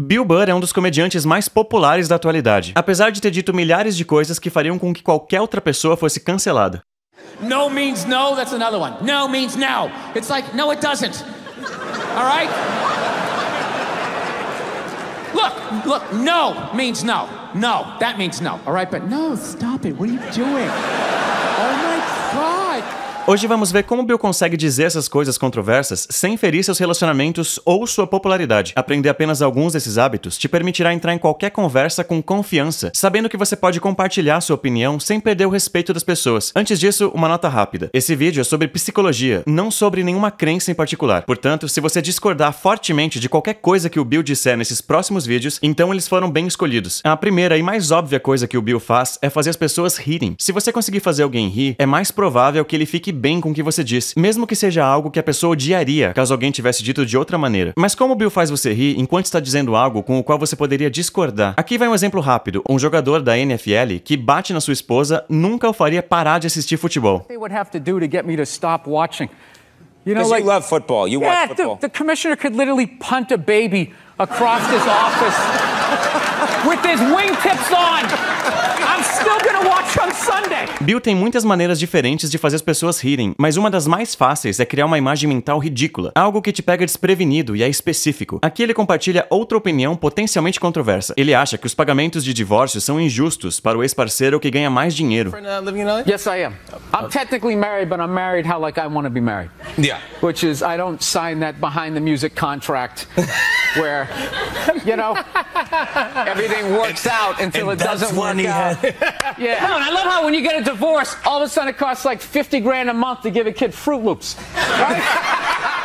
Bill Burr é um dos comediantes mais populares da atualidade, apesar de ter dito milhares de coisas que fariam com que qualquer outra pessoa fosse cancelada. No means no, that's another one. No means no. It's like no it doesn't. All right? Look, look, no means no. No, that means no. All right, but no, stop it. What are you doing? Oh my god. Hoje vamos ver como Bill consegue dizer essas coisas controversas sem ferir seus relacionamentos ou sua popularidade. Aprender apenas alguns desses hábitos te permitirá entrar em qualquer conversa com confiança, sabendo que você pode compartilhar sua opinião sem perder o respeito das pessoas. Antes disso, uma nota rápida. Esse vídeo é sobre psicologia, não sobre nenhuma crença em particular. Portanto, se você discordar fortemente de qualquer coisa que o Bill disser nesses próximos vídeos, então eles foram bem escolhidos. A primeira e mais óbvia coisa que o Bill faz é fazer as pessoas rirem. Se você conseguir fazer alguém rir, é mais provável que ele fique bem com o que você disse, mesmo que seja algo que a pessoa odiaria caso alguém tivesse dito de outra maneira. Mas como o Bill faz você rir enquanto está dizendo algo com o qual você poderia discordar? Aqui vai um exemplo rápido. Um jogador da NFL que bate na sua esposa nunca o faria parar de assistir futebol. You know, like, you love football. You yeah, watch football. The, the commissioner could literally punt a baby across this office with his wingtips on. Sunday. Bill tem muitas maneiras diferentes de fazer as pessoas rirem, mas uma das mais fáceis é criar uma imagem mental ridícula, algo que te pega desprevenido e é específico. Aqui ele compartilha outra opinião potencialmente controversa. Ele acha que os pagamentos de divórcio são injustos para o ex-parceiro que ganha mais dinheiro. Uh, yes, I am. I'm technically married, but I'm married how like I want to be married. Yeah. Which is I don't sign that behind the music contract where you know everything works out until it doesn't work out. yeah. I love how when you get a divorce, all of a sudden it costs like 50 grand a month to give a kid Fruit Loops. Right?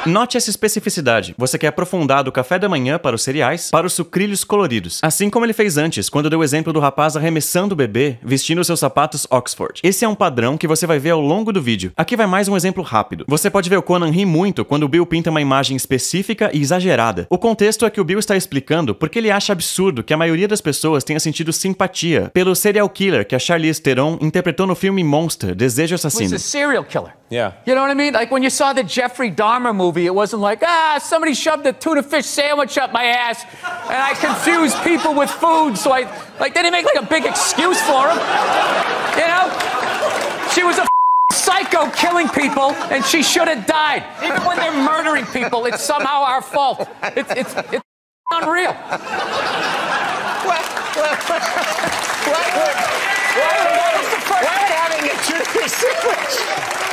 Note essa especificidade. Você quer aprofundar do café da manhã para os cereais, para os sucrilhos coloridos. Assim como ele fez antes, quando deu o exemplo do rapaz arremessando o bebê, vestindo seus sapatos Oxford. Esse é um padrão que você vai ver ao longo do vídeo. Aqui vai mais um exemplo rápido. Você pode ver o Conan rir muito quando o Bill pinta uma imagem específica e exagerada. O contexto é que o Bill está explicando porque ele acha absurdo que a maioria das pessoas tenha sentido simpatia pelo serial killer que a Charlize Theron interpretou no filme Monster, Desejo Assassino. é um serial killer. Yeah. You know what I mean? Like when you saw the Jeffrey Dahmer movie, movie. It wasn't like, ah, somebody shoved a tuna fish sandwich up my ass and I confused people with food. So I, like, they didn't make like a big excuse for him. You know? She was a psycho killing people and she should have died. Even when they're murdering people, it's somehow our fault. It's, it's, it's unreal. What, what, what, what, what, what, what, what, what, what, what,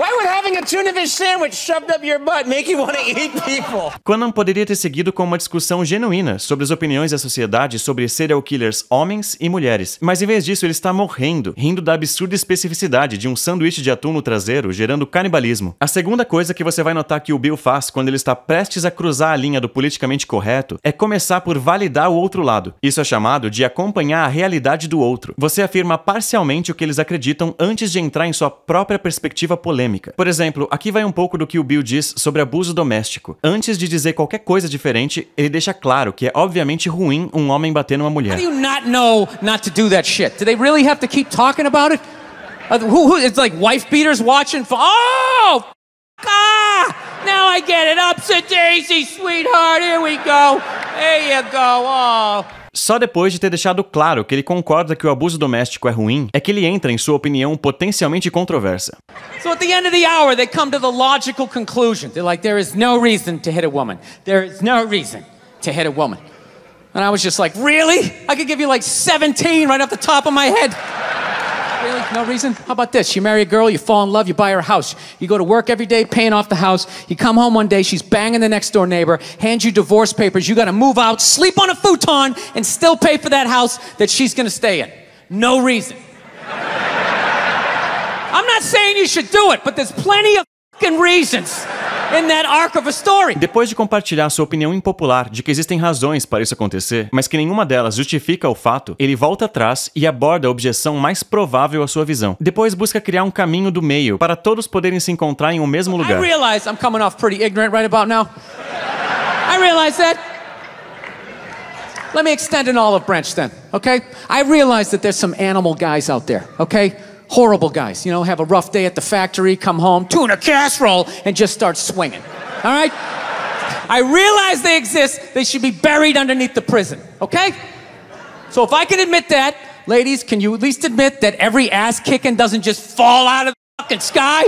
Why would having a tuna fish sandwich shoved up your butt make you want to eat people? Conan poderia ter seguido com uma discussão genuína sobre as opiniões da sociedade sobre serial killers homens e mulheres, mas em vez disso ele está morrendo, rindo da absurda especificidade de um sanduíche de atum no traseiro, gerando canibalismo. A segunda coisa que você vai notar que o Bill faz quando ele está prestes a cruzar a linha do politicamente correto é começar por validar o outro lado. Isso é chamado de acompanhar a realidade do outro. Você afirma parcialmente o que eles acreditam antes de entrar em sua própria perspectiva polêmica polêmica. Por exemplo, aqui vai um pouco do que o Bill diz sobre abuso doméstico. Antes de dizer qualquer coisa diferente, ele deixa claro que é obviamente ruim um homem bater numa mulher. How do you not know not to do that shit? Do they really have to keep talking about it? Uh, who, who, it's like wife beaters watching. Oh, ah! Now I get it. Upset Daisy, sweetheart. Here we go. There you go. Oh. Só depois de ter deixado claro que ele concorda que o abuso doméstico é ruim, é que ele entra em sua opinião potencialmente controversa. So at the end of the hour they come to the logical conclusion. They're like there is no reason to hit a woman. There is no reason to hit a woman. And I was just like, really? I could give you like 17 right off the top of my head. Really? No reason? How about this? You marry a girl, you fall in love, you buy her a house. You go to work every day paying off the house. You come home one day, she's banging the next door neighbor, hands you divorce papers. You got to move out, sleep on a futon, and still pay for that house that she's going to stay in. No reason. I'm not saying you should do it, but there's plenty of fucking reasons. Depois de compartilhar sua opinião impopular de que existem razões para isso acontecer, mas que nenhuma delas justifica o fato, ele volta atrás e aborda a objeção mais provável à sua visão. Depois busca criar um caminho do meio para todos poderem se encontrar em um mesmo lugar. I realize that. Let me extend an olive branch then, okay? I realize that there's some animal guys out there, okay? Horrible guys, you know, have a rough day at the factory, come home, tuna casserole, and just start swinging. All right? I realize they exist. They should be buried underneath the prison, okay? So if I can admit that, ladies, can you at least admit that every ass kicking doesn't just fall out of the fucking sky?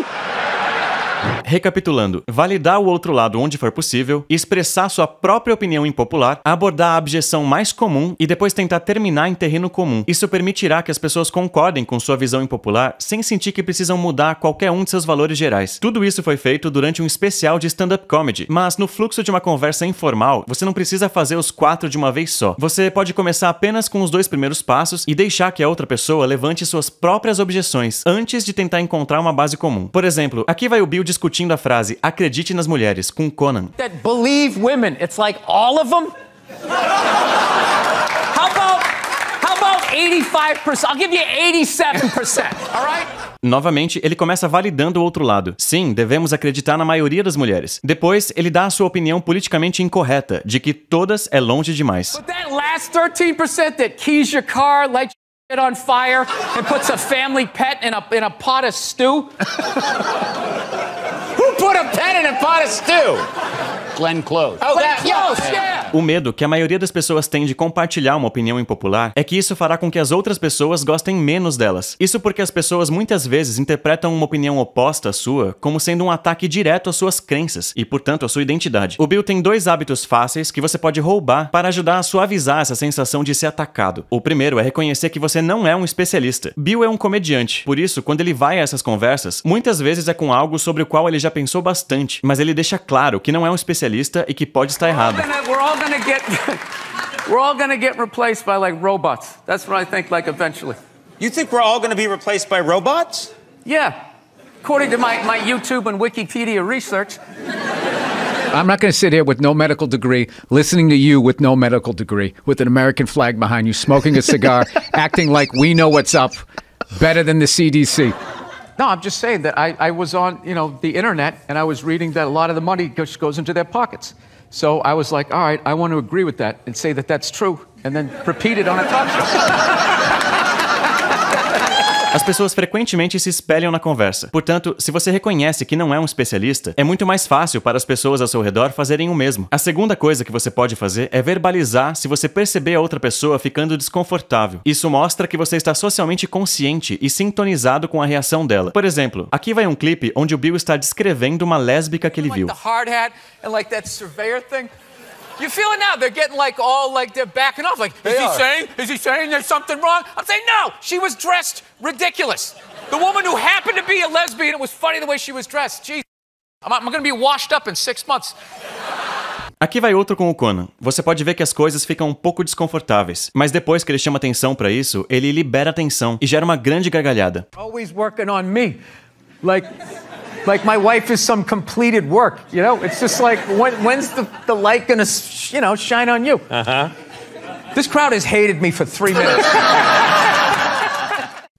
Recapitulando, validar o outro lado onde for possível, expressar sua própria opinião impopular, abordar a objeção mais comum e depois tentar terminar em terreno comum. Isso permitirá que as pessoas concordem com sua visão impopular sem sentir que precisam mudar qualquer um de seus valores gerais. Tudo isso foi feito durante um especial de stand-up comedy, mas no fluxo de uma conversa informal, você não precisa fazer os quatro de uma vez só. Você pode começar apenas com os dois primeiros passos e deixar que a outra pessoa levante suas próprias objeções antes de tentar encontrar uma base comum. Por exemplo, aqui vai o Bill discutindo repetindo a frase Acredite nas mulheres com Conan. That believe women. It's like all of them? How about how about 85%? I'll give you 87%, all right? Novamente, ele começa validando o outro lado. Sim, devemos acreditar na maioria das mulheres. Depois, ele dá a sua opinião politicamente incorreta de que todas é longe demais. But that last 13% that keys your car, on fire, and puts a family pet in a, in a pot of stew. put a pen in a pot of stew. Glenn Close. Oh, Glenn that, Close, yeah. yeah. O medo que a maioria das pessoas tem de compartilhar uma opinião impopular é que isso fará com que as outras pessoas gostem menos delas. Isso porque as pessoas muitas vezes interpretam uma opinião oposta à sua como sendo um ataque direto às suas crenças e, portanto, à sua identidade. O Bill tem dois hábitos fáceis que você pode roubar para ajudar a suavizar essa sensação de ser atacado. O primeiro é reconhecer que você não é um especialista. Bill é um comediante, por isso, quando ele vai a essas conversas, muitas vezes é com algo sobre o qual ele já pensou bastante, mas ele deixa claro que não é um especialista e que pode estar errado. gonna get we're all gonna get replaced by like robots. That's what I think like eventually. You think we're all gonna be replaced by robots? Yeah. According to my, my YouTube and Wikipedia research. I'm not going to sit here with no medical degree, listening to you with no medical degree, with an American flag behind you, smoking a cigar, acting like we know what's up better than the CDC. No, I'm just saying that I, I was on, you know, the internet and I was reading that a lot of the money just goes into their pockets. So I was like, all right, I want to agree with that and say that that's true, and then repeat it on a talk show. As pessoas frequentemente se espelham na conversa. Portanto, se você reconhece que não é um especialista, é muito mais fácil para as pessoas ao seu redor fazerem o mesmo. A segunda coisa que você pode fazer é verbalizar se você perceber a outra pessoa ficando desconfortável. Isso mostra que você está socialmente consciente e sintonizado com a reação dela. Por exemplo, aqui vai um clipe onde o Bill está descrevendo uma lésbica que ele viu. You feel it now? They're getting like all like they're backing off. Like, is they he saying? Is he saying there's something wrong? I'm saying no. She was dressed ridiculous. The woman who happened to be a lesbian. It was funny the way she was dressed. Jeez, I'm, I'm gonna be washed up in six months. Aqui vai outro com o Conan. Você pode ver que as coisas ficam um pouco desconfortáveis, mas depois que ele chama atenção para isso, ele libera atenção e gera uma grande gargalhada. Always working on me. Like like my wife is some completed work. You know, it's just like when, when's the, the light gonna you know shine on you? Uh huh. This crowd has hated me for three minutes.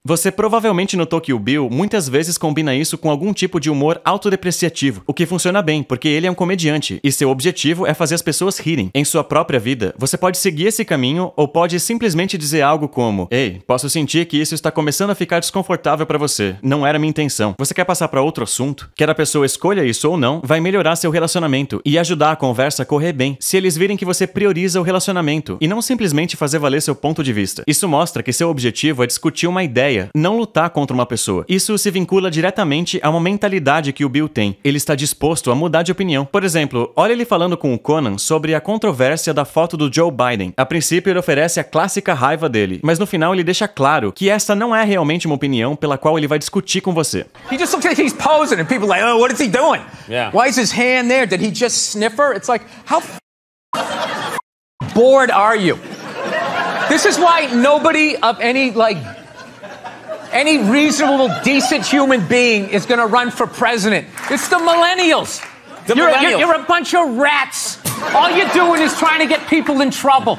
Você provavelmente notou que o Bill muitas vezes combina isso com algum tipo de humor autodepreciativo, o que funciona bem, porque ele é um comediante e seu objetivo é fazer as pessoas rirem. Em sua própria vida, você pode seguir esse caminho ou pode simplesmente dizer algo como: "Ei, posso sentir que isso está começando a ficar desconfortável para você. Não era minha intenção. Você quer passar para outro assunto?" Quer a pessoa escolha isso ou não, vai melhorar seu relacionamento e ajudar a conversa a correr bem, se eles virem que você prioriza o relacionamento e não simplesmente fazer valer seu ponto de vista. Isso mostra que seu objetivo é discutir uma ideia ideia não lutar contra uma pessoa. Isso se vincula diretamente a uma mentalidade que o Bill tem. Ele está disposto a mudar de opinião. Por exemplo, olha ele falando com o Conan sobre a controvérsia da foto do Joe Biden. A princípio, ele oferece a clássica raiva dele, mas no final ele deixa claro que essa não é realmente uma opinião pela qual ele vai discutir com você. He just looks like he's posing and people are like, "Oh, what is he doing? Yeah. Why is his hand there? Did he just É It's like, "How bored are you?" This is why nobody of any like Any reasonable, decent human being is going to run for president. It's the millennials. The you're, millennials. You're, you're a bunch of rats. All you're doing is trying to get people in trouble.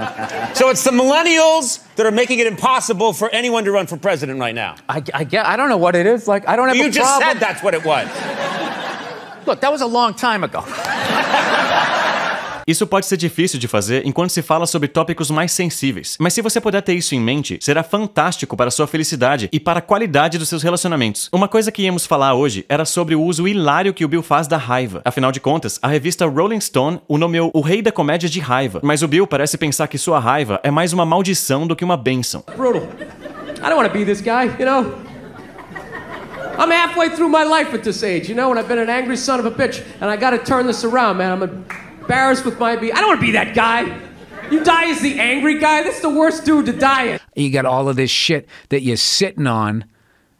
So it's the millennials that are making it impossible for anyone to run for president right now. I, I I don't know what it is. Like I don't have. You just said that's what it was. Look, that was a long time ago. Isso pode ser difícil de fazer enquanto se fala sobre tópicos mais sensíveis, mas se você puder ter isso em mente, será fantástico para sua felicidade e para a qualidade dos seus relacionamentos. Uma coisa que íamos falar hoje era sobre o uso hilário que o Bill faz da raiva. Afinal de contas, a revista Rolling Stone o nomeou o rei da comédia de raiva, mas o Bill parece pensar que sua raiva é mais uma maldição do que uma bênção. Brutal. I don't want to be this guy, you know? I'm halfway through my life at this age, you know, and I've been an angry son of a bitch, and I gotta turn this around, man. I'm a embarrassed with my be. I don't want to be that guy. You die as the angry guy. That's the worst dude to die as. You got all of this shit that you're sitting on.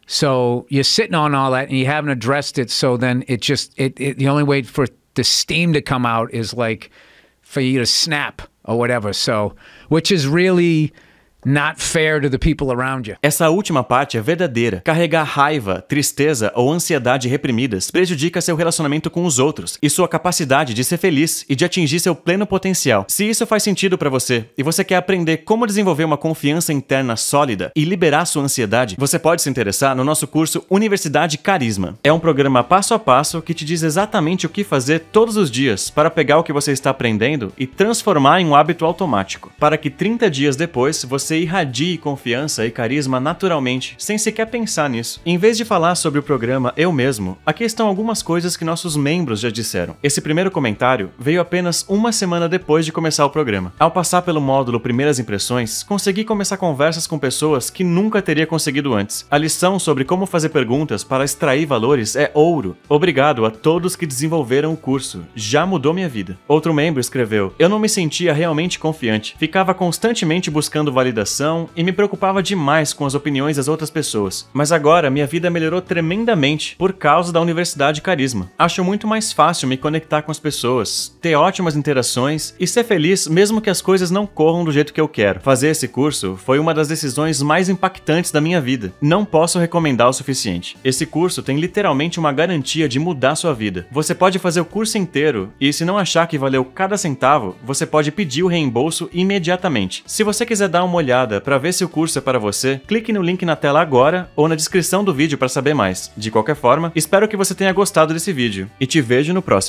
So you're sitting on all that and you haven't addressed it. So then it just it, it the only way for the steam to come out is like for you to snap or whatever. So which is really not fair to the people around you. Essa última parte é verdadeira. Carregar raiva, tristeza ou ansiedade reprimidas prejudica seu relacionamento com os outros e sua capacidade de ser feliz e de atingir seu pleno potencial. Se isso faz sentido para você e você quer aprender como desenvolver uma confiança interna sólida e liberar sua ansiedade, você pode se interessar no nosso curso Universidade Carisma. É um programa passo a passo que te diz exatamente o que fazer todos os dias para pegar o que você está aprendendo e transformar em um hábito automático, para que 30 dias depois você você irradie confiança e carisma naturalmente, sem sequer pensar nisso. Em vez de falar sobre o programa eu mesmo, aqui estão algumas coisas que nossos membros já disseram. Esse primeiro comentário veio apenas uma semana depois de começar o programa. Ao passar pelo módulo Primeiras Impressões, consegui começar conversas com pessoas que nunca teria conseguido antes. A lição sobre como fazer perguntas para extrair valores é ouro. Obrigado a todos que desenvolveram o curso, já mudou minha vida. Outro membro escreveu: Eu não me sentia realmente confiante, ficava constantemente buscando validade validação e me preocupava demais com as opiniões das outras pessoas. Mas agora minha vida melhorou tremendamente por causa da Universidade Carisma. Acho muito mais fácil me conectar com as pessoas, ter ótimas interações e ser feliz mesmo que as coisas não corram do jeito que eu quero. Fazer esse curso foi uma das decisões mais impactantes da minha vida. Não posso recomendar o suficiente. Esse curso tem literalmente uma garantia de mudar sua vida. Você pode fazer o curso inteiro e se não achar que valeu cada centavo, você pode pedir o reembolso imediatamente. Se você quiser dar uma olhada olhada para ver se o curso é para você, clique no link na tela agora ou na descrição do vídeo para saber mais. De qualquer forma, espero que você tenha gostado desse vídeo e te vejo no próximo.